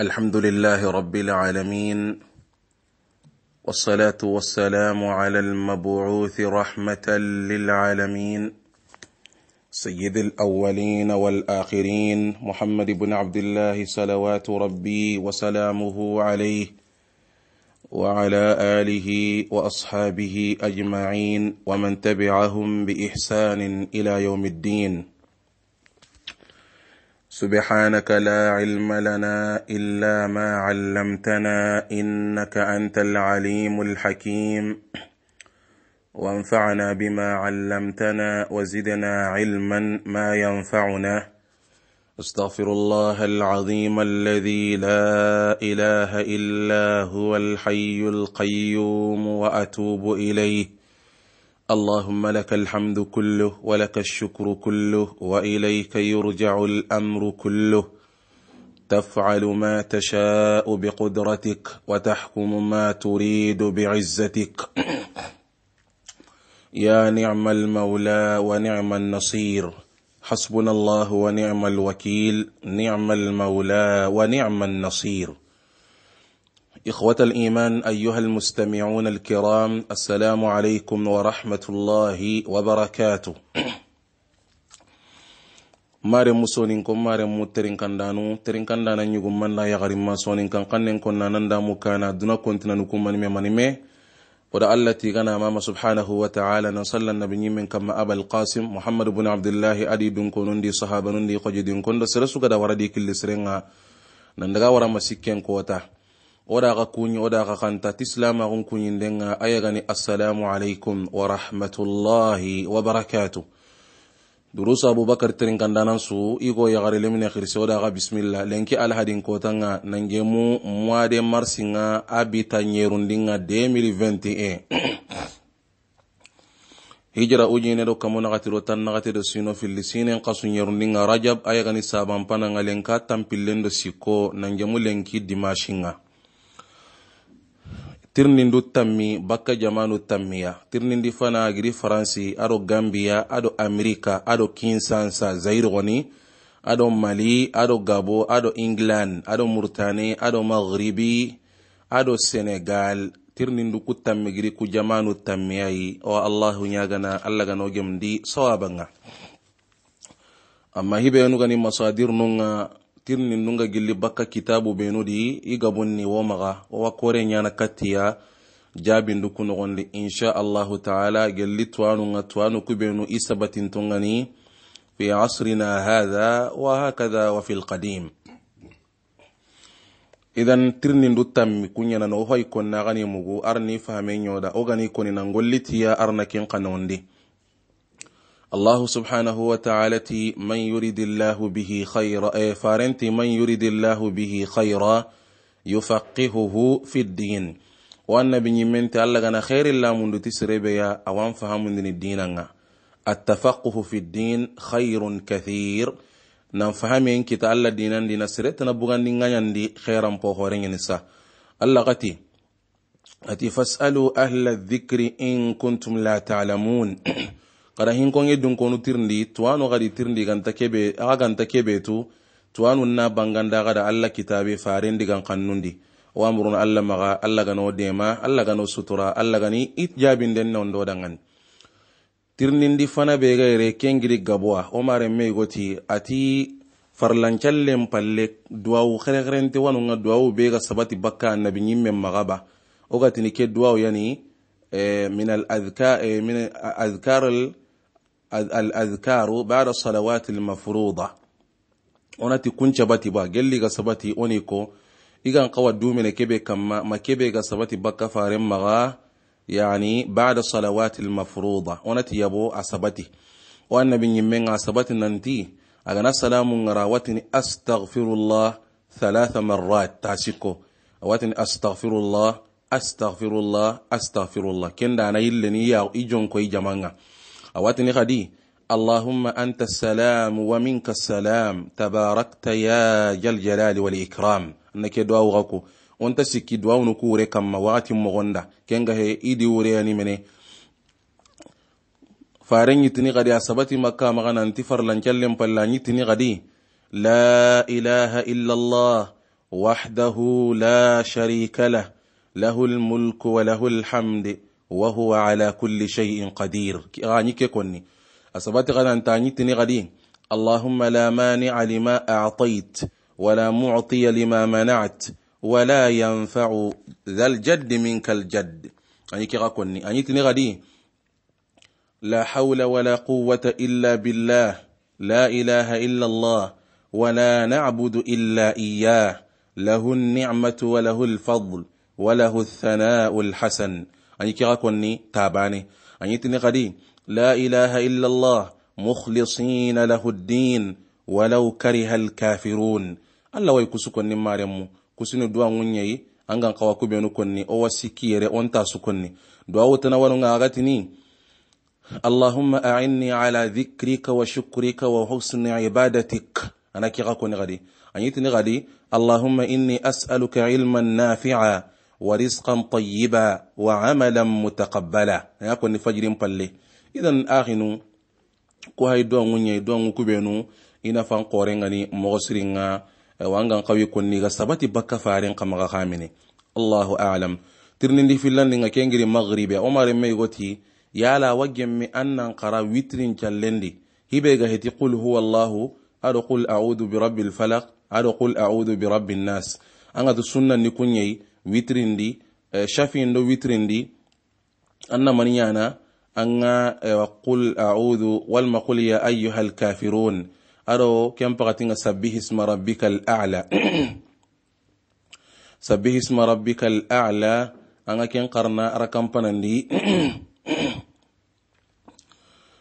الحمد لله رب العالمين والصلاه والسلام على المبعوث رحمه للعالمين سيد الاولين والاخرين محمد بن عبد الله صلوات ربي وسلامه عليه وعلى اله واصحابه اجمعين ومن تبعهم باحسان الى يوم الدين سبحانك لا علم لنا الا ما علمتنا انك انت العليم الحكيم وانفعنا بما علمتنا وزدنا علما ما ينفعنا استغفر الله العظيم الذي لا اله الا هو الحي القيوم واتوب اليه اللهم لك الحمد كله ولك الشكر كله واليك يرجع الامر كله تفعل ما تشاء بقدرتك وتحكم ما تريد بعزتك يا نعم المولى ونعم النصير حسبنا الله ونعم الوكيل نعم المولى ونعم النصير إخوة الإيمان أيها المستمعون الكرام السلام عليكم ورحمة الله وبركاته mare musonin ko mare mu terin kandanu terin kandana nyugo manna ya garin ma sonin kan kannen kon nanan da mu kana duna kontina nu kuma ni me manime ودا التي غنى ماما سبحانه وتعالى نصلى النبي من كما أبا القاسم محمد بن عبد الله أدي بن كونون دي صحابن دي قجدين كون دا سرسو غدا وردي كل سرنغا نندغا ورا مسكين كوتا oda kuɲi odaxa kanta ti silamaxun kuɲindenga a yagani assalamu alaikum warahmatullahi barakatuh durus abubakar tirin kandanan su igo yaxarilemine xirse odaxa Bismillah. lenki alhadin kotanga nangemu mois muade marsinga abita nyerundinga 2021 Hijra ujine nedo kamu naxati rotan tan naxati do sino filli nyerundinga rajab a yagani sabanpananga lenka tanpillen do nangemu lenki dimashinga tirnin du tanmi bakka jamanu tanmiya tirnindi fana giri faransi aɗo gambiya aɗo amerika aɗo kinsansa zair goni aɗo mali aɗo gabo aɗo england aɗo murtani ado maghribi ado senegal tirnindu ku tammigiri ku jamanu tammiyayi o allahu ñagana allah gano gemdi sawabanga amma hiɓenugani masadir nunga tirni dunga gilli bakka kitabu benudi i gabonni wo maga wowa kore ɲana kattiya jaabindu ku insha allahu taala gelli twanunga twanu kubenu i sabatintongani fi asrina hada wa hakada wa fi lqadim idan tirnindu tammi kuɲanano wo hay konnagani mugu arni fahame ɲoda wo gani konina ngollitiya arna ken الله سبحانه وتعالى من يرد الله به خيرا إيه، فارنت من يرد الله به خيرا يفقهه في الدين وأن بنيمنت الله غنا خير الله من تسربيا أوان من الدين التفقه في الدين خير كثير نفهم نعم، ان kita Allah dinan dina sire tana bugan dinga yandi khairan po horen yanisa Allah gati ati fasalu ahla dhikri in kuntum la kada hinkonge dunkonu tirindi tuwanu kadi tirindi aga ganta kebetu tuwanu na banganda kada allah kitabe farendi gan kannundi o amuruna maga allah gano dema allah gano sutura allah gani i jabinden nondo dangani tirnindi fana be gaire kengiri gabowa o maren me goti ati farlancallen palle duwawu xerexerente wanunga duwawu be ga sabati bakka annabi ñimmen magaba o gatini ke duwawu yani eh, eh, min al adkar al الأذكار بعد الصلوات المفروضة onati kunca bati ba gelli ga sabati oni ko igan kawa dumine kebe kamma ma kebe ga sabati bakka faren maga yani bada salawati almafruda onati yabo a sabati o annabi yimmen a sabati nanti agana salamun rawatini astaghfirullah thalatha marrat tasiko awatini astaghfirullah astaghfirullah astaghfirullah kenda na yille ni ya ijon koy jamanga أواتني غدي اللهم أنت السلام ومنك السلام تباركت يا جل جلال والإكرام أنك دعاء غاكو وانت سكي دعاء نكوري كما وقت مغندا كنغا هي إيدي ورياني مني فارن يتني غدي أسبتي مكة مغانا انتفر لنجلم فلان يتني غدي لا إله إلا الله وحده لا شريك له له الملك وله الحمد وهو على كل شيء قدير راني يعني كوني اصبات غدا انت تني غدي اللهم لا مانع لما أعطيت ولا معطي لما منعت ولا ينفع ذا الجد منك الجد أني يعني كي كوني أني يعني تني غدي لا حول ولا قوة إلا بالله لا إله إلا الله ولا نعبد إلا إياه له النعمة وله الفضل وله الثناء الحسن أني كيغا كوني تاباني أني تني غدي لا إله إلا الله مخلصين له الدين ولو كره الكافرون الله ويكسو كوني مارمو كسين الدواء نيي أنغان قوا كوبينو كوني أو سكيري أو انتاسو كوني دواء ونغا غاغتني اللهم أعني على ذكرك وشكرك وحسن عبادتك أنا كيغا كوني غدي أني تني غدي اللهم إني أسألك علما نافعا ورزقا طيبا وعملا متقبلا ya konni fajirin palle idan ahinu ko hay dongu nyai dongu kubenu ina fan qorenga ni mogosiringa wangan qawi konni ga sabati bakka faren kama ga khamini allahu a'lam tirnindi fillandi nga kengiri maghribe omar mai goti yala wagemme annan qara witrin challendi hibe ga heti qul huwa allah ado qul a'udhu bi rabbil falaq ado qul a'udhu bi rabbin nas anga to sunnan ni kunyai witrindi shafin ɗo witrindi maniyana anga qul a'udhu wal qul ya ayuha kafirun aro ken pakatinga sabbih isma rabbika al ala sabbih isma rabbika al ala anga ken karna ara kampanandi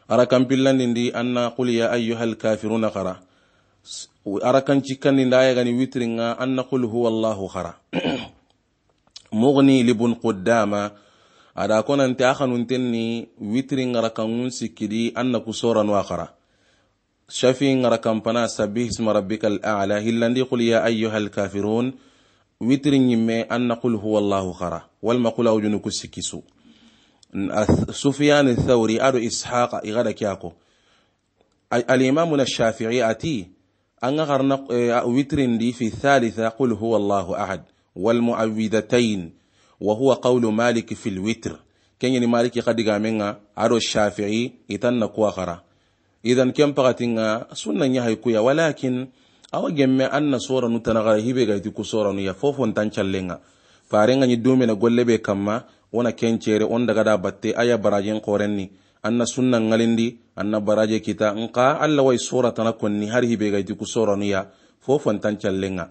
ara ndi anna qul ya ayuha kafirun akara ara kan cikkandi witringa anna qul huwa allahu kara مغني لبن قدامة أدا كون أنت أخن تني ويترين ركن سكدي أنك سورا واخرى شفين ركن بنا سبيه اسم ربك الأعلى هلندي قل يا أيها الكافرون ويترين يمي أن قل هو الله خرى والمقول أو جنك السكسو سفيان الثوري أدو إسحاق إغادة كياكو الإمام الشافعي أتي أن غرنا ويترين دي في الثالثة قل هو الله أحد والمعوذتين وهو قول مالك في الوتر كن مالك قد منها أرو الشافعي إتن قوخرة إذا كم بغتنا سنة يهيكويا ولكن awa gemme an na sora nu tanagara hibe ga iti ku sora nu ya fofon tan callenga farenga ni dume na golle be kamma wona kencere on daga da batte aya barajen korenni anna sunna ngalindi anna baraje kita nka alla wai sora tana konni har hibe ga iti ku sora nu ya fofon tan callenga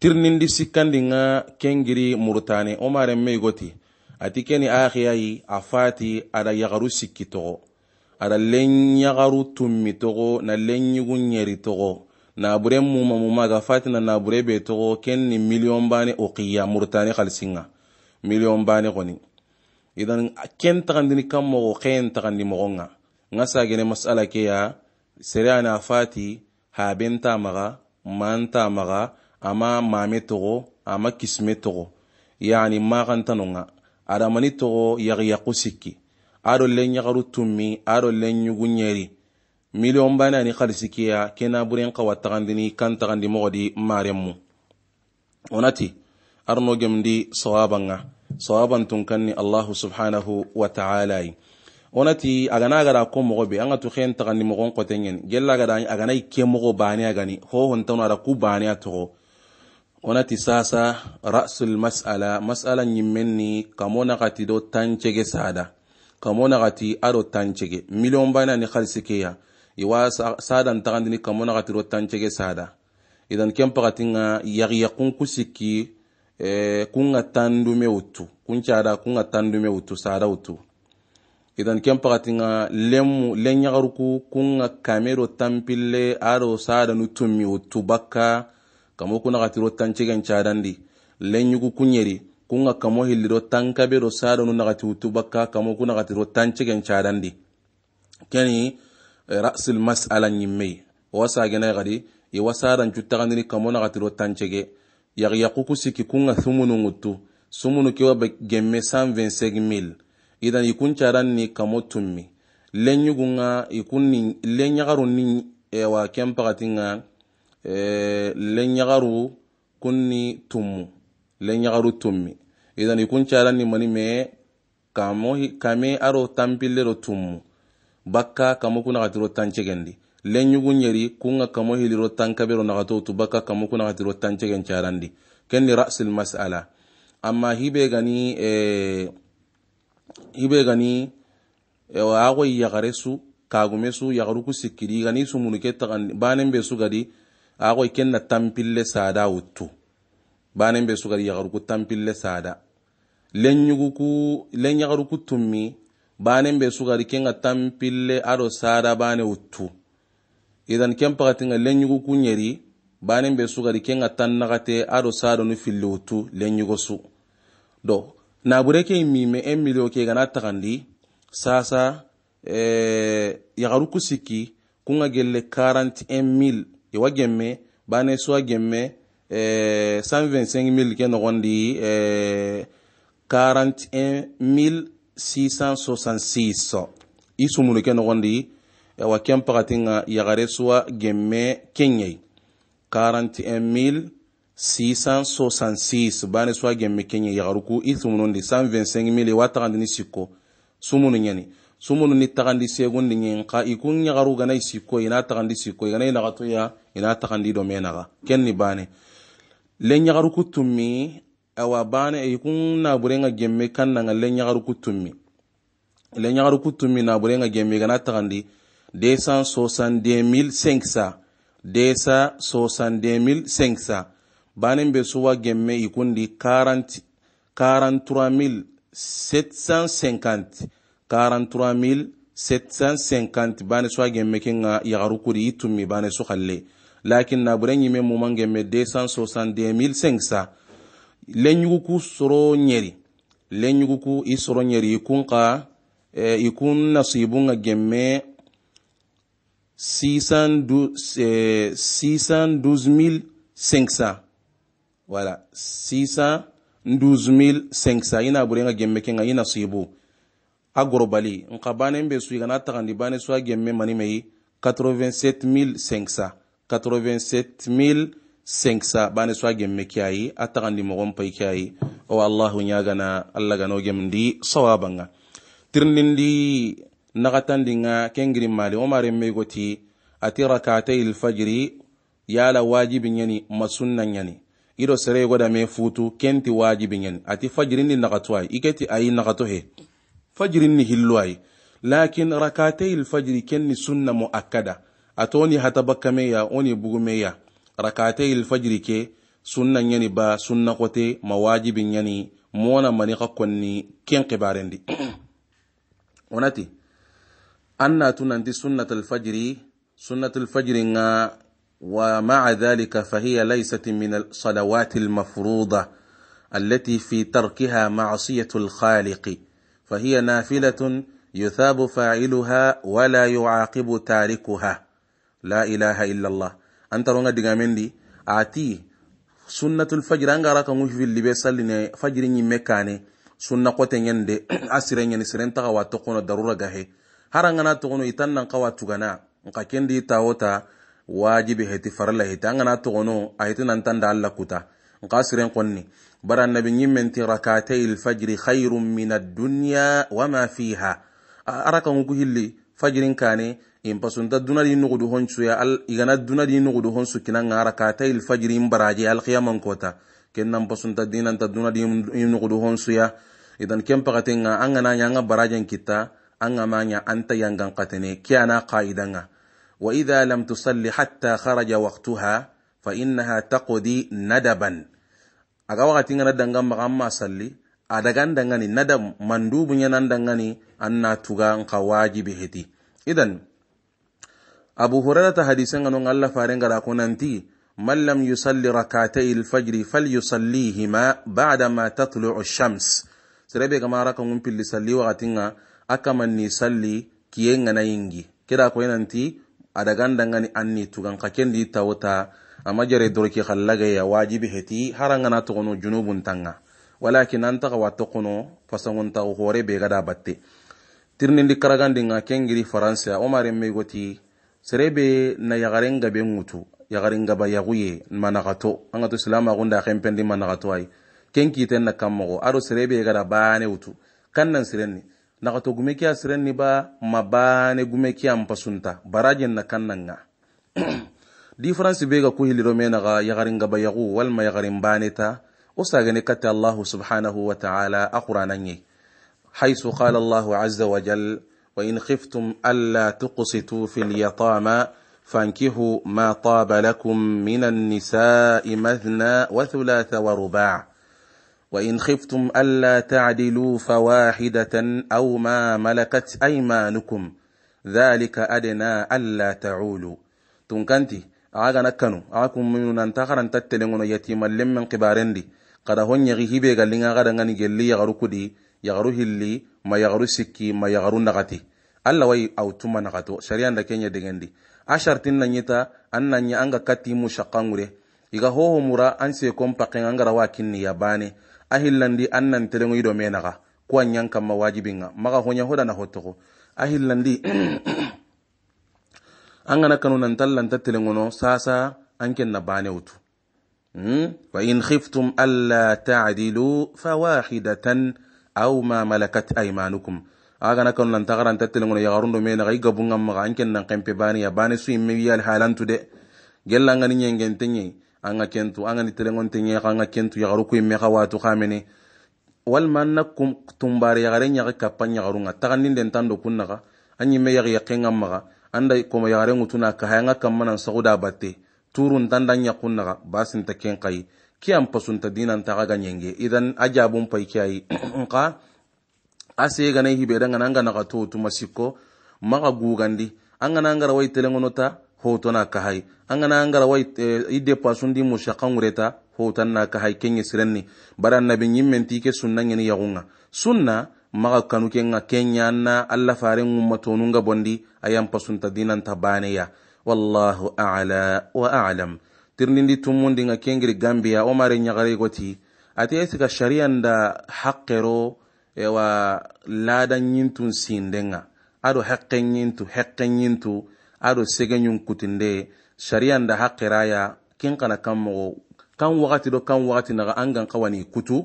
tirnindi sikkandinga kengiri murtani omaren meigoti ati keni axiyayi a fati ada yagaru sikki togo ada len yagaru tummi togo na len ɲugu ɲeri togo nabure muma muma ga fati nabure be togo ken ni bani oqiya murtani xalisinga miliyon bani xoni idan ken taxandini kan moxo xeen taxandi moxonga nga sagene masala ke ya sereana fati haben tamaxa man tamaxa a ma maame tɔgɔ a ma yani magantano adamani tɔgɔ yagiyaku sikki ado le ɲagaru tummi ado le ɲugu ɲeri miliyɔn bani ani halisikiya kenaburen kawa tagandini kan tagandi mɔgɔ di maren mu arno gemdi sawaban ŋa kan ni allahu subhanahu wa taala yi wonati agana agada ko mogo be anga to hen tagandi mogon kotenyen gella agada agana ikke mogo bani agani ho ada ku bani atogo wonati sasa rasul masala masala ñimmen ni kamo naxati do tancege sada kamo naxati ado tancege bana ni xalisi keya iwa sadan taxandini kamo naxati do tancege sada idan ken paxatinga yaxiyakun ku sikki eh, kunga tandume wutu kuncada kunga dume utu sada utu idan pakati pakatinga lemu lenyagaruku kunga kamero tampile aro sada nutumi utu baka kamo kuna gatiro tancegen cadandi lenɲugu kuɲeri kun ga kamo hilliro tankabe do sadonu nagati wutu bakka kamo kuna gatiro tancegen cadandi keni eh, rasul masala ɲimmei wasagene gadi iwasarancu tagandini kamo nagatiro tancege yagyakuku siki kun ga sumunu sumunu kewa gemme 125 idan ikun caran ni kamo tummi lenɲugun ga ikun lenɲagarun ni eh, wa kenpagatin ga lenɲagaru kunni tummu lenɲagaru tummi idan ikun caranni mani me kamo kame aro tampillero tummu bakka kamo kuna gatiro tancegendi lenɲugun yeri kunga kamo hiliro tankabero nagato tu bakka kamo kuna gatiro tancegen carandi kenni rasul mas'ala amma hibe gani eh, hibe gani ewa ago yagaresu kagume yagaruku sikkidi gani sumunu tagan banen be gadi ago ikenna tampille sada wuttu banen be sugari yagaruku tampille sada lenyuguku lenyagaruku tummi banen be sugari kenga tampille ado sada bane wuttu idan ken pagatinga lenyuguku nyeri banen be sugari kenga tannagate ado sada nu filli wuttu lenyugo do nabure ke mime en milio ke gana tagandi sasa eh, yagaruku sikki kunga gelle 41 000 iwa gemme bane suwa gemme eh, 125000 ke nogondi eh, 41666 i sumunu ke nogondi eh, wa ken pagati ŋa yagare suwa gemme kenyei 41666 bane suwa gemme kenyei yagaruku i sumunundi 125000 wa tagandini sikko sumunu ɲeni sumunu ni tagandi segundi ɲen ka i kun ɲagaru gana i sikko i na tagandi sikko i gana i nagatoya ina taxandi do menaxa ken ni bane len ɲaxaruku tummi awa bane ikun naburenga gemme kannanga len ɲaxaruku tummi len ɲaxaruku tummi naburenga gemme gana taxandi 262500 262500 banen be suwa gemme ikundi 40 43750 43750 bane suwa gemme kenga yaxarukudi i tummi bane su xalle lakin nabure ɲime mumange me 262500 lenɲuguku soro ɲeri lenɲuguku i soro ɲeri i kun ka eh, i kun nasibun ka gɛmɛ 612500 wala 612500 i nabure ka gɛmɛ ke ka i nasibu a gorobali nka banen be su i kana tagandi bane su a gɛmɛ mani mɛ i 87500 87500 bane so gemme kiyayi a tagandi mogon pay kiyayi o allahu ñagana allah gano gemndi sawabanga tirnindi nagatandinga kengiri mali wo maren meygoti ati rakatay lfajiri yala wajibi ñani masunna ñani ido sere goda me futu kenti wajibi ñani ati fajirinni nagato ay iketi ayi nagato he fajirinni hillu ay lakin rakatay lfajiri kenni sunna mo akkada ata woni hata bakkameya woni bugumeya rakatey ilfajiri ke sunna ñani ba sunna kote ma wajibi ñani mona mani ka konni ken kibarendi wonati an natu nanti sunnat alfajiri sunnat alfajiri nga ومع ذلك فهي ليست من الصلوات المفروضة التي في تركها معصية الخالق فهي نافلة يثاب فاعلها ولا يعاقب تاركها la ilaha illallah antaronga digamendi ati sunnatul fajr angara kan wufi libe salline fajr nyi mekane sunna kote nyende asire nyene siren taga wa tokono darura gahe haranga na tokono itan nan kawa tugana nka kendi tawota wajibi heti farla heti angana tokono ahiti nan tanda alla kuta nka asiren konni bara annabi nyi menti rakatay al fajr khairun min ad-dunya wa ma fiha araka nguku hilli fajirin kane in dunadi nugudu honcuya igana dunadi nugudu honsu kina ngara kata il fajiri in baraje alqiyaman kota kennan pasunta dinanta dunadi nugudu honsuya idan ken pakatin nga an gana barajen kita an gama anta yangan katene kiyana qa'idan nga wa idha lam tusalli hatta kharaja waqtuha fa innaha taqdi nadaban aga wakati nga nadangan maka salli adagan dangani nadam mandubu nyanan dangani anna tuga nka wajibi heti idan abu hurairata hadisan anon allah faren gara kunanti man lam yusalli rakatai alfajri falyusallihima ba'da ma tatlu'u shams sirabe kama raka mun pilli salli wakatinga akaman ni salli kiyenga na yingi kira ko nanti adagan dangani anni tugan kendi tawta amajare dorki khallaga ya wajibi heti haranga na tugono junubun tanga walakin an taxa wato xono fasangontaxu xoore be gada batte tirnindi karagandinga kengiri faransa wo maren meygoti sere be na yaxaren gabe ŋutu yaxaren gaba yaxu ye manaxato an ga to silamaxunda xenpendi manaxato ayi ken kiiten na kan moxo ado gada baane wutu kan sirenni naxato gume ke ba ma baane gume barajen na kan nan ŋa difference be ga kuhiliro me naxa yaxarin gaba yaxu walma yaxarin baane ta وساغني كت الله سبحانه وتعالى أقرانني حيث قال الله عز وجل وإن خفتم ألا تقسطوا في اليطامى فانكهوا ما طاب لكم من النساء مثنى وثلاث ورباع وإن خفتم ألا تعدلوا فواحدة أو ما ملكت أيمانكم ذلك أدنى ألا تعولوا تنكنتي أغانا كانوا أغاكم من أن تغرن تتلمون يتيما لمن قبارندي kada hon nyagi hibe galinga kada ngani gelli yagaru kudi yagaru hilli ma yagaru sikki ma yagaru nagati alla wai autuma nagato sharia nda kenya degendi ashartin na nyita anna nya anga kati mu shaqangure iga hoho mura anse se kom paken anga rawa kinni ya bane ahillandi annan telengo ido menaga ko anyan kama wajibinga maga honya hoda na hotoko ahillandi angana kanu nan tallan sasa anken na bane utu وإن خفتم ألا تعدلوا فواحدة أو ما ملكت أيمانكم aga na kanu lanta garan tattalin wani yagarun na gaiga bungan bani ya bani su yin mewi alhalantu de gella ngani nyengen tenye an ga kentu an telengon tenye ga kentu ku kawatu kamene walma na kum tumbare yagaren yaga kapan yagarun ga taganin den tando kunna ga an yi me yagi an ka kan manan batte turun tandan yakun naga basin ta ken kai kiyan pasun ta dinan ta ga nyenge idan ajabun pai kiyai nka ase ga nai hibe dan nan naga to to masiko maga gugandi an ga nan ga rawai telengono hoto na ka hai an ga nan ga ide pasun di mushakan ureta hotan na ka hai kenye sirenni baran nabin yimmen tike sunnan yani yagunga sunna maga kanu kenga kenya na alla faren ummatonunga bondi ayan pasunta dinan ta baneya wallahu ala wa alam tirnindi tummundinga kengiri gambia omare ñagare goti ati esi ka shariyanda haqqero ewa laada ñintun sindenga aɗo heqqe ñintu heqqe ñintu aɗo segeñun kutinde shariyanda haqqeraya kinkana kanmogo kan wakati do kan wakati naga an gan kawani kutu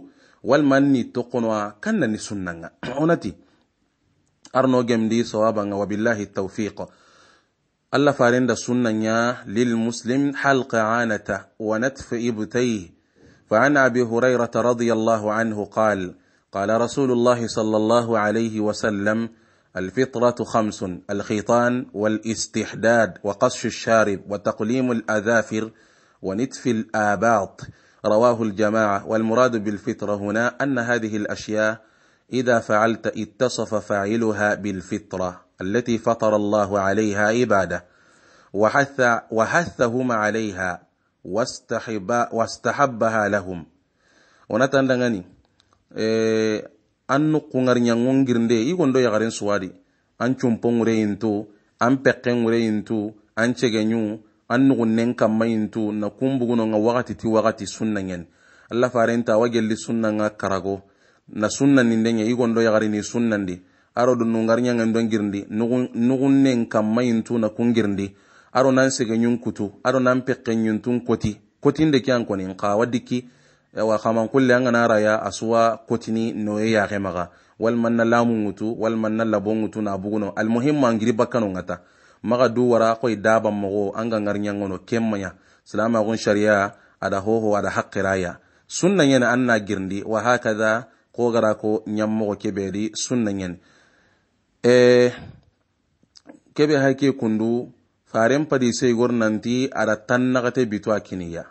walma ni tokonoa kan nani sunnanga onati arno gemdi sawabanga wabillahi tawfiqa allah farenda sunnanya lilmuslim حلق عانته ونتف إبتيه فعن أبي هريرة رضي الله عنه قال قال رسول الله صلى الله عليه وسلم الفطرة خمس الخيطان والاستحداد وقص الشارب وتقليم الأذافر ونتف الآباط رواه الجماعة والمراد بالفطرة هنا أن هذه الأشياء إذا فعلت اتصف فاعلها بالفطرة التي فطر الله عليها عباده وحث وحثهم عليها واستحب واستحبها لهم onatandangani eh, annu kungar ñangongirnde i gondo yagaren suwadi an cumpo ŋureyintu an pekke ŋureyintu an cegeñu an nugunnen kammayintu na kunbugunonga wakati ti wakati sunna ŋen alla farenta awa gelli sunna ŋa karago na sunna nindeñe i gondo yagarini sunnandi aro do nungar nyangan don girndi nugun nen kam mayin tuna kun girndi aro nan sege nyun kutu aro nan pekke nyun tun koti kotin de kyan konin qawa dikki wa kaman kulle an gana raya asuwa kotini noye ya ge wal manna lamun ngutu wal manna labon ngutu na buguno al muhim man giri bakkano ngata maga du wara koy daban mogo an ga ngar nyangono kemmanya salama gun sharia ada hoho ada haqqi raya sunna yana anna girndi wa hakaza ko gara ko nyammo kebedi sunna yana Eh, kebe hake kundu faren padise igor nanti ada tannagate bitu akiniya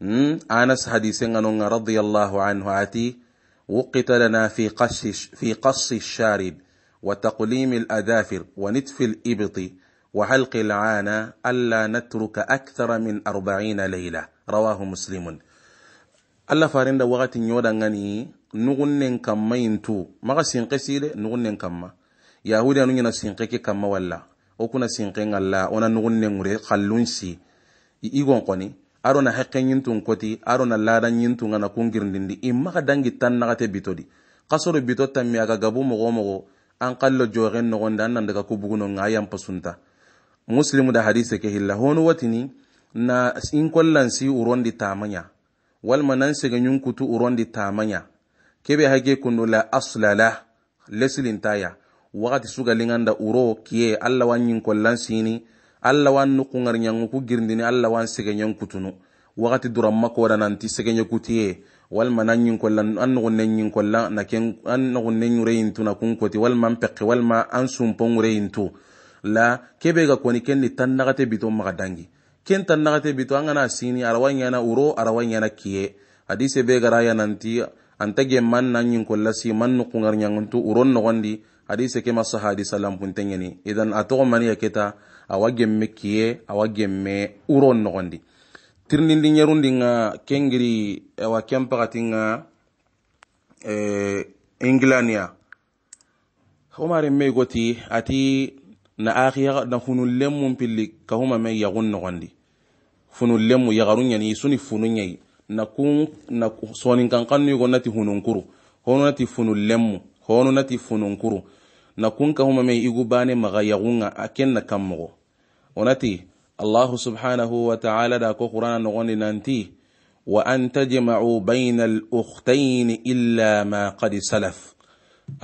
mm? anas hadise nganonga radiyallahu anhu ati وقت لنا في قص في قص الشارب وتقليم الأذافر ونتف الإبط وحلق العانة ألا نترك أكثر من أربعين ليلة رواه مسلم الله فارند وقت نيودا غني نغنن كما ينتو مغسين قسيلة نغنن كما yahuda nu ɲana sinxe ke kanma walla wo kuna sinxen alla wona nugun nenŋure xallun si i gonxoni aro na hexe ɲintun koti aro na lada ɲintun gana kungirindindi i dangi tan naxate bitodi xasoro bito tanmi aga gabu moxo moxo an xallo joxen noxonde an nan daga ku buguno ŋa muslimu da hadise ke hilla honu watini na in kollansi urondi tamanya walma nan sega ɲunkutu urondi tamanya kebe hage kundu la asla la lesilintaya wakati suga linganda uro kiye alla wan ñinkollan sini alla wan nukungar ñangu ku girindini alla wan segeñen kutunu wakati duranma koda nanti segeñe kutiye walma nan ñinkolla an nugunne ñinkolla na an nugunne ñureyintu na kun koti walma an peqi walma an sumpo ŋureyintu la kebe ga koni ken ni tan bito maga dangi ken tan bito an gana sini arawa ñana uro arawa ñana kiye hadise be gara ya nanti anta ge nan ñinkolla si man nukungar ñanguntu uron nogondi hadise ke masa hadi salam kunte ɲeni idan a togo maniya keta awa gemme kiye awa gemme uro nogondi tirnindi ɲerundi ŋa kengiri awa eh, ken pagati ŋa ingilaniya eh, homari me goti ati na akhiya na hunun lemmun pilli ka me yagun nogondi funun lemmu yagarun ɲani suni funun ɲai na kun na sonin kankan nugo nati hunun kuru nati funun lemmu honu nati funun kuru na kun kahuma mai igu bane maga yagunga aken na kammogo onati Allah subhanahu wa ta'ala da ko qur'ana nogondi nanti wa an tajma'u bayna al-ukhtayn illa ma qad salaf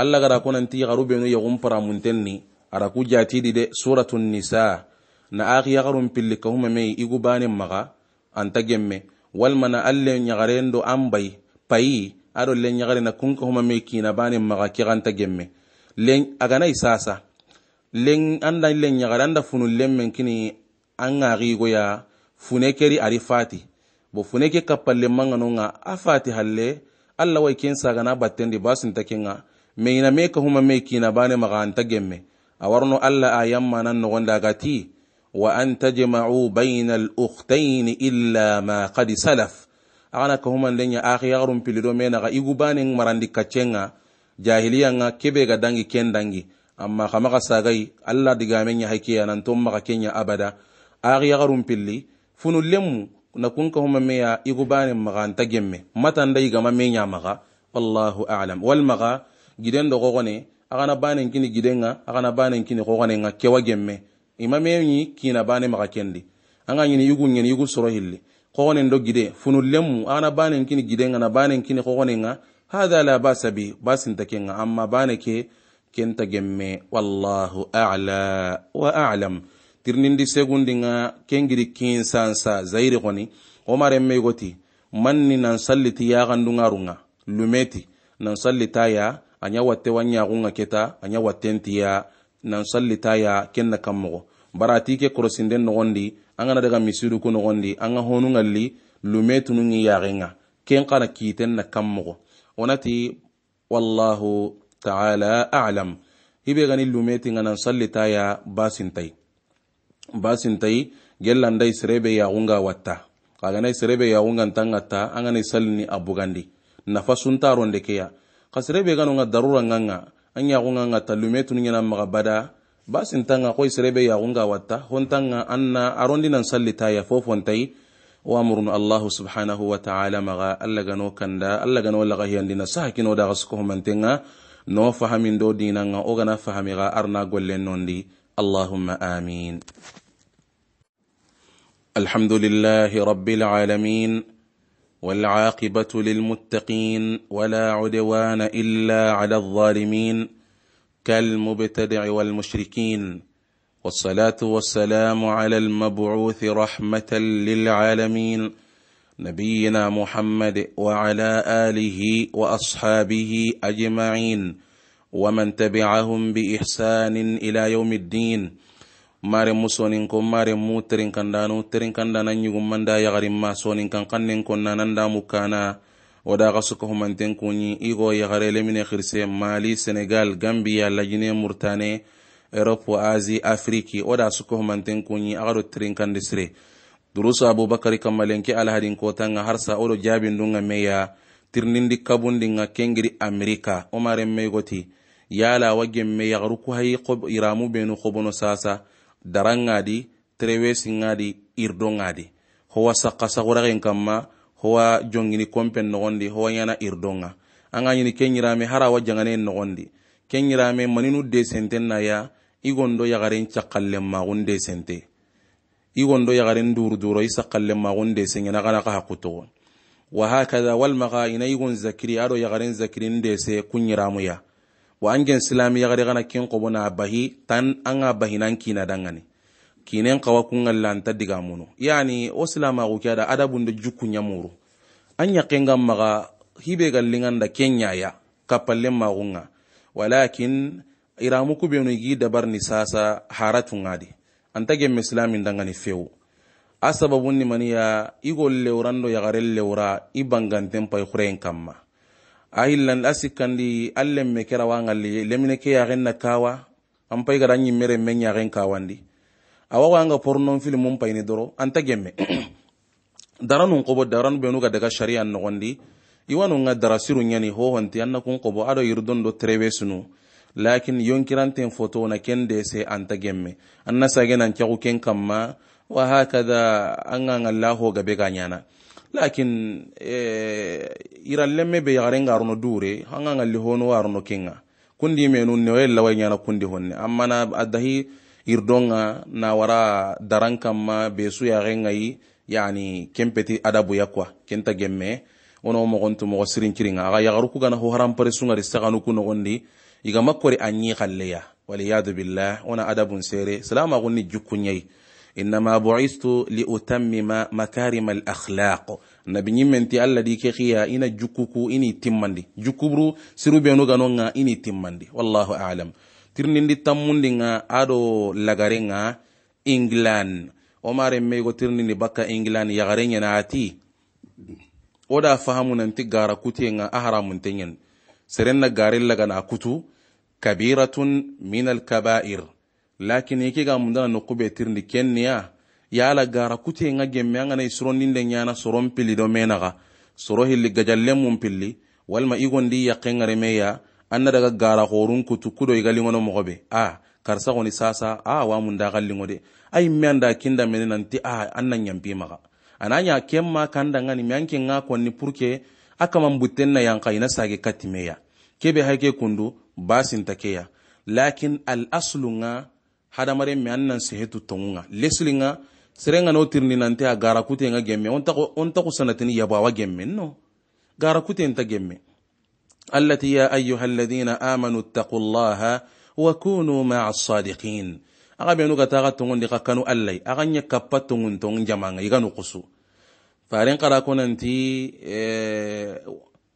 allah gara ko nanti garu benu yagun para muntenni ara ku jatidi de suratun nisa na akhi yagarun pilli kahuma mai igu bane maga anta gemme walma na alle nyagaren do ambai payi ado le nyagare na kun kahuma mai kina bane maga kiranta gemme len agana isasa len anda len nyagara anda funu len men kini an ngari goya fune keri ari fati bo fune ke kapalle mangano nga afati halle alla wai ken sagana battendi basin takenga me ina me ka me kina bane maga anta gemme awarno alla ayamma nan no gonda wa an tajma'u bayna al-ukhtayn illa ma qad salaf agana ka huma ya akhi yarum pilido me na ga igubane marandi kacenga jahiliya nga kebe ga dangi ken dangi amma kama ka sagai allah digamen ya hakiya nan ton maka kenya abada ari ya garun pilli funu lemu na kun ka huma meya igu banin maka anta gemme matan dai gama menya maka wallahu a'lam wal maka giden do gogone agana banin kini giden nga agana banin kini gogone nga kewa gemme imamenyi kina bane maka kendi anga nyini yugu nyini yugu soro hilli kogonen do gide funu lemu agana banin kini giden nga na banin kini gogonen nga hadha la basa bi basinta kenga amma bana ke kenta gemme wallahu ala wa alam tirnindi segundinga kengiri kinsansa zairi koni omaremme goti manni nan salliti yagandungarunga lumeti nan sallitaya anya watte wanyagunga keta anya wattentiya nan sallitaya kenna kammogo barati ke korosinden nogondi an gana daga misiru ku nogondi an ga honungalli lumetunungi yagenga ken kana kiten na kammogo onati wallahu taala alam ibe gani lumeti ngana sallita ya basintai basintai gellandai serebe ya unga watta kaganai serebe ya unga ntangata angani salini abugandi nafa suntaro ndekeya kasirebe gano nga darura nganga anya kunga nga talumetu ngina magabada basintanga koi serebe ya unga watta hontanga anna arondi nan sallita ya fofontai وامر الله سبحانه وتعالى مغا اللغنو كندا اللغنو لغا هيندنا ساكنو دا غسكو نو no fahamin do dinanga o فهمي غا ارنا gollen nondi اللهم امين الحمد لله رب العالمين والعاقبة للمتقين ولا عدوان إلا على الظالمين كالمبتدع والمشركين والصلاة والسلام على المبعوث رحمة للعالمين نبينا محمد وعلى آله وأصحابه أجمعين ومن تبعهم بإحسان إلى يوم الدين mare musonin ko mare mutirin kandano tirin kandana nyugun manda yagarin ma sonin kan kannin ko nananda mukana wada ga suka humanten kunyi igo yagare lemine khirse mali senegal gambia lajine murtane europe asi afriki oda suko humanten kuñi axaɗo trinkandi sire durusu aboubacary kammalenke alahadin kotanga harsa oɗo jaabindunga meya tirnindi kabundinga kengiri amerika omaren meygoti yala waggen me yaxaru ku iramu benu xobono sasa darangadi terewesingadi irdongadi howa sakka saxuraxen howa jongini kompen noxondi howa ɲana irdonga an ɲini ken ɲirame hara wa jangane noxondi ken ɲirame maninu desenten na ya igondo yagaren cakkallen magunde sente igondo yagaren durduro i sakkallen magunde sengena gana ka hakkutogo wa hakaza wal ina igon zakiri aɗo yagaren zakirin de se kunyiramuya wa angen silami yagare gana ken kobona bahi tan anga bahinan kina dangani kinen ta diga digamuno yani wo adabun da adabunde muru an yakengan maga hibe da kenya ya kapalle magunga walakin iramu kubenu igi dabarni sasa haratun ngadi antage mislamin dangani fewu. a ni maniya igol lewrando yagaren lewra i banganten pay xuren kamma a hillan a sikkandi an lemme kerawa ngalli lemine ke yagen na kawa an pay gada ñimmeren men yagen kawandi awawa anga pornon filimun payni doro anta gemme daranun qobo daranu benu ga daga sharia nogondi iwanunga darasiru ñani hohonti an na kun qobo aɗo yirdon do trebe sunu lakin yonkiranten foto na kende se anta gemme anna sage nan kyaku ken ma wa hakada an an allahu gabe ga nyana lakin e, irallemme be yagaren garuno dure an an alli hono waruno kundi menu ne wai lawai nyana kundi honne amma na adahi irdonga na wara daran kamma be su yagaren ngai yani kempeti adabu yakwa kenta gemme ono mogontu mogo sirin kiringa aga yagaru kugana ho haram pare sungari saganu iga makkori anyi kalleya waliyadu billah wona adabun sere silamagunni jukkunyai innama buistu liutammima makarima alakhlaq nabi ñimmenti allah ɗi kekiya ina jukkuku ini timmandi jukkubru sirubenuganonga ini timmandi wallahu alam tirnindi tammundinga aɗo lagarenga england omaren meygo tirnindi bakka england yagare ñenaati odaa fahamunanti gaara gara kutenga a haramunteñen serenna garen lagana kutu kabiratun min alkabair lakin i ga mundana nokube tirindi kenniya yala gara kute nga gemme anga nay surondin de nyana soron pili do menaga soro hilli gajalle mum pilli walma igondi yaqengare meya anna daga gara horun kutu kudo igalingono mogobe a karsa goni sasa a wa mun da gallingo ay menda kinda menen anti a annan nyampi maga ananya kemma kanda ngani myanke nga konni purke akama mbutenna yankaina sage katimeya kebe hake kundu takeya lakin aslu nga mare me annan sehetu tonga nga serenga no sere nga nante a gara kute nga gemme on taku sanatini yabawa gemme no gara kute nta gemme allati ya ayuha alladina amanu taqullaha wa kunu maa sadiqin aga no gata ga tongon de kanu allai aga nya kappa tongon tong jamanga iganu kusu faren kara konanti eh,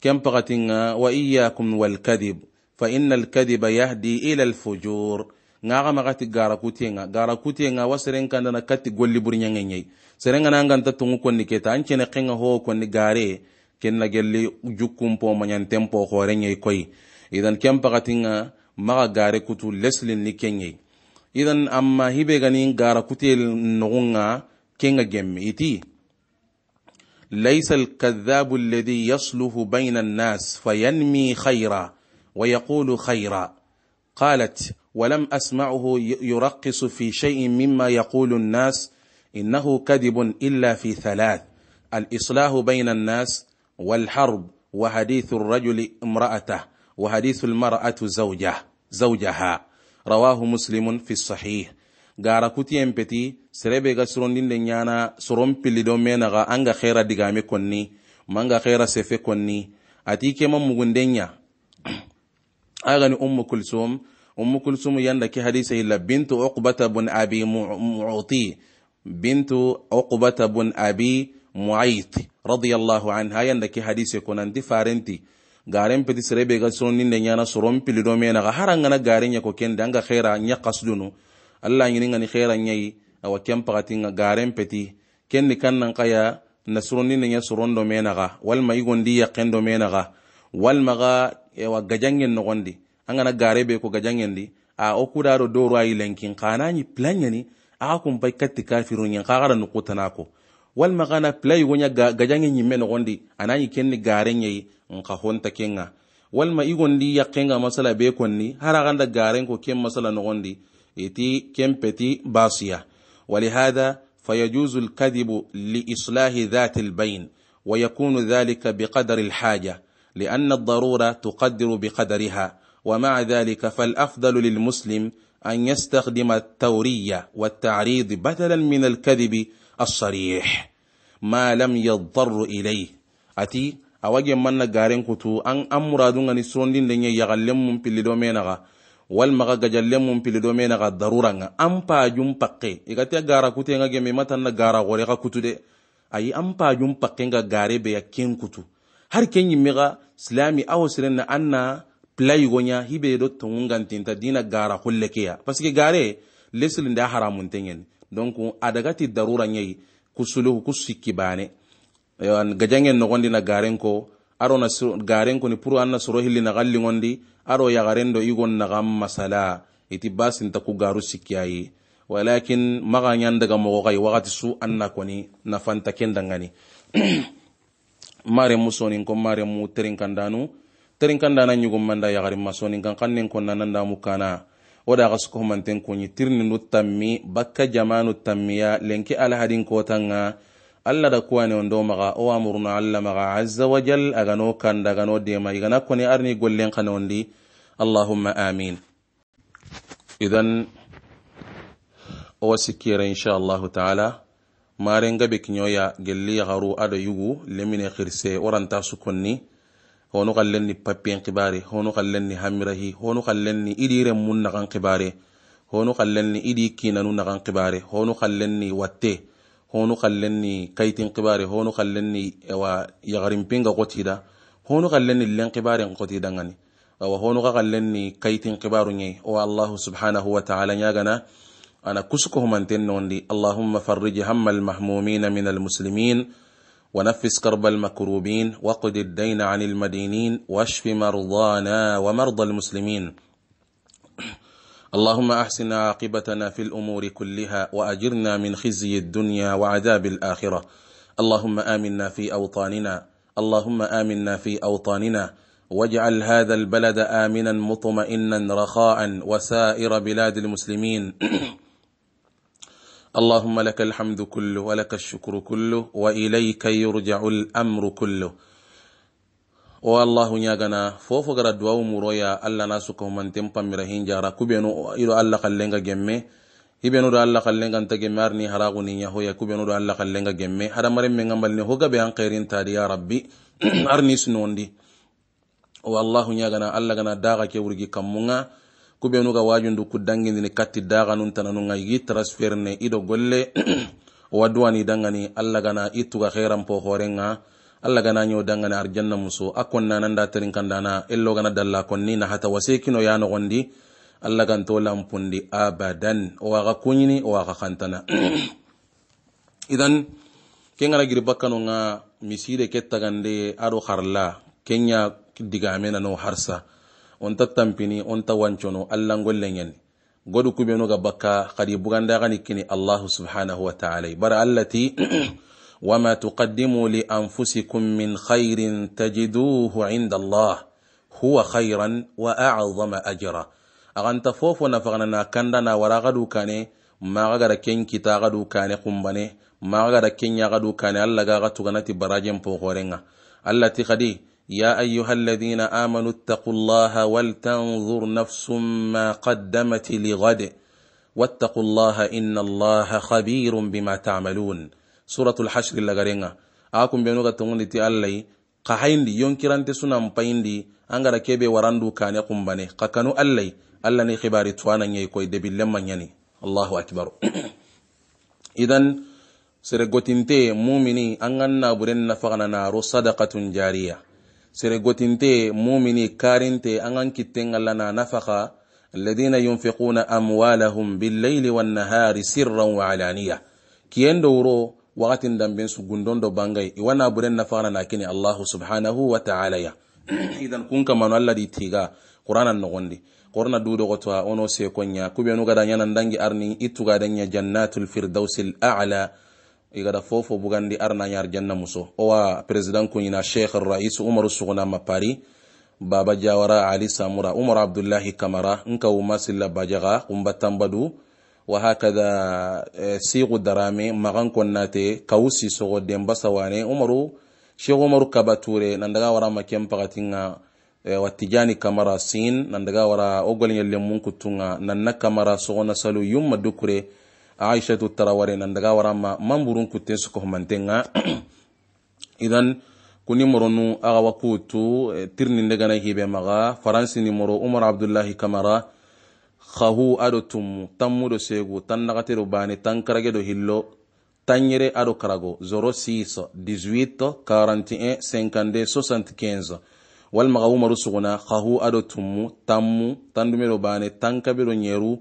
kempakatinga wa iyakum walkadib فإن الكذب يهدي إلى الفجور ngaga magati gara kutenga gara kutenga waseren kanda na kati golli burnya ngenye serenga nanga nta tungu konni keta anche na kenga ho konni gare kenna gelli jukkum manyan tempo hore nyenye idan kem pagatinga maga gare kutu leslin ni kenye idan amma hibe gani gara kutel nugunga kenga gemme iti ليس الكذاب الذي يصلح بين الناس فينمي خيرا ويقول خيرا قالت ولم أسمعه يرقص في شيء مما يقول الناس إنه كذب إلا في ثلاث الإصلاح بين الناس والحرب وحديث الرجل امرأته وحديث المرأة زوجه زوجها رواه مسلم في الصحيح gara kutiyen peti serebe ga surondin de nyana soron pili do menaga anga khera digame konni manga khera sefe konni ati kema أغني أم كلثوم أم كلثوم يندك حديثه إلا بنت عقبة بن أبي معطي بنت عقبة بن أبي معيط رضي الله عنها يندك حديثه كنان دي فارنتي garen peti serebe ga sonni ne nyana soron pili do mena ga haranga na garen ya ko kenda khaira nya kasdunu alla nyini ngani khaira nyai awa kempa gatinga garen peti kenni kannan kaya na suronni ne nya soron do mena ga walma igondi ya kendo mena ga walma ga ewa gajangen nogondi angana gare be ko gajangen di a o kudaɗo dowru ayi lenkin kanañi plañani aka kumpay katti kafiruñen kakara nukutana ko walma kana playi goña gajange men nogondi anañi kenni garenñayi nka honta kenga walma i gondi yakkenga masala be konni hara ganda garen ko ken masala nogondi iti ken peti basiya walihada فيجوز الكذب لإصلاح ذات البين ويكون ذلك بقدر الحاجة لأن الضرورة تقدر بقدرها ومع ذلك فالأفضل للمسلم أن يستخدم التورية والتعريض بدلا من الكذب الصريح ما لم يضطر إليه أتي اواجه من غارين كتو أن أمرا دون أن دين لن يغلم من في دومينغا اغا والمغا جلم من في ga اغا nga ام با جم بقي ga te كتو kute nga geme matan na gara gore ga kutu de ayi an pajun pakke nga har ken yimmiga silami awo na anna gonya hibe do tongungantinta dina gara kulle keya parce que gare lesilinde a daga donc darura yayi kusuluhu ku sikki bane gajangen na garen ko aro na garen ko ni pour anna na hillina gondi aro yagaren do igon nagan masala iti basinta ku garu sikki ayi walakin maganyan yan daga mogo kay wakati su an na anna na fanta kendangani maremu sonin kon maremu terinkandanu terinkandana ñugummanda yagarinma sonin kan kan nen konna mu kana wo da xasu kohumanten kuñi tirnindu tammi bakka jamanu tammiya lenki alahadin kotan ga allah da kuwane on do maxa o wamuruna allah maxa aza wajal agano kanda agano dema igana kone arni gollen xane ondi allahumma amin idan owa insha allah taala marenga be kiñoya gelli yagaru ada yugu lemine xirse waranta sukonni honu xal len ni honu xal hamirahi honu xal len ni idi ren honu xal idi kinanu naxan xibare honu xal watte honu xal len ni honu xal len ni wa yagarinpinga honu xal len ni len xibaren xotidangani honu xa xal len ni o allahu subhanahu wa taala ñagana أنا كسكه من تنوندي اللهم فرج هم المهمومين من المسلمين ونفس كرب المكروبين وقد الدين عن المدينين واشف مرضانا ومرضى المسلمين اللهم أحسن عاقبتنا في الأمور كلها وأجرنا من خزي الدنيا وعذاب الآخرة اللهم آمنا في أوطاننا اللهم آمنا في أوطاننا واجعل هذا البلد آمنا مطمئنا رخاء وسائر بلاد المسلمين اللهم لك الحمد كله ولك الشكر كله وإليك يرجع الأمر كله o allahu ñagana fofo gara duwawu muroya allah na suka humanten pammira hinjara kubenu iɗo allah kallenga gemme ibenu do allah kallenga nta gemme arni haraguni ñahoya kubenu do allah kallenga gemme hadamaren men gambalni hogabe an kerintaadi ya rabbi arni sunondi o allahu ñagana allah gana daga ke wurgi kammunga kubenu ga wajundu ku dangindini katti daganun tananunga igi transfer ne ido golle waduwani dangani allah gana i tuga heranpo horenga allah gana ño dangani arjanna muso a konna nanda terin kandana gana dalla konni nahata wasekino ya nogondi allah ganto lampundi abadan owaxa kuñini owaxa xantana idan ke ngana giri bakkano nga miside ke tagande aɗo harla kenya digame nano harsa onta tampini onta wancono allahngollen yanni godu kubenuga bakka kadi bugandagani kini allahu subhanahu wa taala bara allah ti wama tuqaddimu li anfusikum min khairin tajiduhu inda allah huwa khairan wa acdama ajra aganta fofo nafaganana kandana wara gadu kane maga gada ken kita gadu kane kumbane maga gada kenya gadu kane allah ga gatuganati barajen pogorenga allah ti kadi يا أيها الذين آمنوا اتقوا الله ولتنظر نفس ما قدمت لغد واتقوا الله إن الله خبير بما تعملون سورة الحشر اللغرينة أكم بينوغة دي اللي قحيندي ينكرانتي سنة دي أنغرا كيبي وراندو كان يقوم بني قكانو اللي الله ني خباري توانا نيكوي دبي لما يني الله أكبر إذن سرقوتين تي مؤمني أنغن نابرين نفغنا نارو صدقة جارية seregotinte mumini karinte an kan kitten allah na nafaka alladina yunfiquna amwalahum billaili wannahari sirran wa alaniya kiyen do wuro wakatin damben su gundon do bangai iwana buren nafana na kini allahu subhanahu wa ta'ala ya idan kun kamano allah di tiga qur'anan nogondi korna dudogotoa ono sekoya kuɓenu gada yanan dangi arni ittugadanya jannatul firdausil a'la igada fofo bugandi arnaña arjanna muso owa président kuñina cheikh rais umaru sugunama pari baba jawara ali samura umar abdullahi kamara nka wuma silla bajaga kumba tambadu wahakada sigu darame magan konnate kawu sisogo denba sawane umaru cheikh umaru kabature nandaga warama ken pagatinga wattijani kamara sin nandaga wara o goliña lemmun kuttunga nanna kamara sogona salu yumma dukure aishatu taraware nan daga warama mamburun kutte su ko mantenga idan kuni moronu aga wakutu tirni daga na hibe maga faransi ni moro umar abdullahi kamara khahu ado tum tammudo segu tan nagatero bani tan karage do hillo tanyere ado karago 06 18 41 52 75 walmaga umaru suguna khahu ado tammu tandumero bane tankabedo nyeru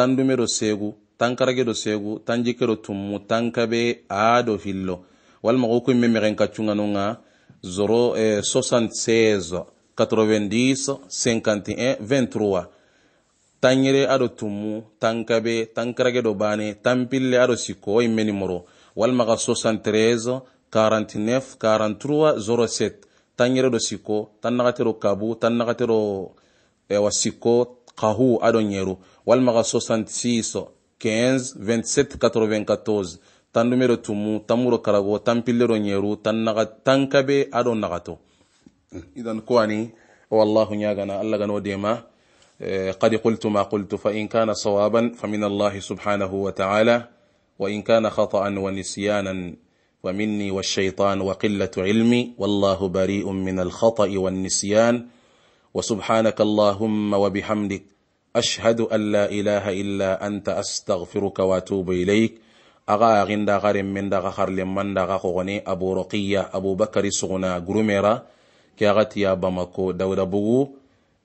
tan dume ɗo seegu tan karage ɗo seegu tan jikke ɗo tummu tan kabe a ɗo fillo walma ko kumme mexen kacunga nonga 76 90 51 23 tanyere aɗo tummu tan kaɓe tan bane tan pille aɗo wo imme nimoro walma xa 73 49 43 07 tanyere ɗo sikko tan naxatero kabu tan naxatero eh, wa sikko xahu aɗo ñeru walima 66 15 27 94 tan dumero tumu tamuro karago tampillero ñeru tan naga tankabe aɗo nagato idan ko ani wallahu ñagana allah gano dema قد قلت ما قلت فإن كان صوابا فمن الله سبحانه وتعالى وإن كان خطأ ونسيانا ومني والشيطان وقلة علمي والله بريء من الخطأ والنسيان وسبحانك اللهم وبحمدك أشهد أن لا إله إلا أنت أستغفرك وأتوب إليك أغا غندا غرم من دا خر لمن دا غغني أبو رقية أبو بكر سغنا غرميرا كي كاغتي بامكو داود بوغو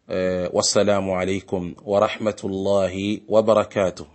أه، والسلام عليكم ورحمة الله وبركاته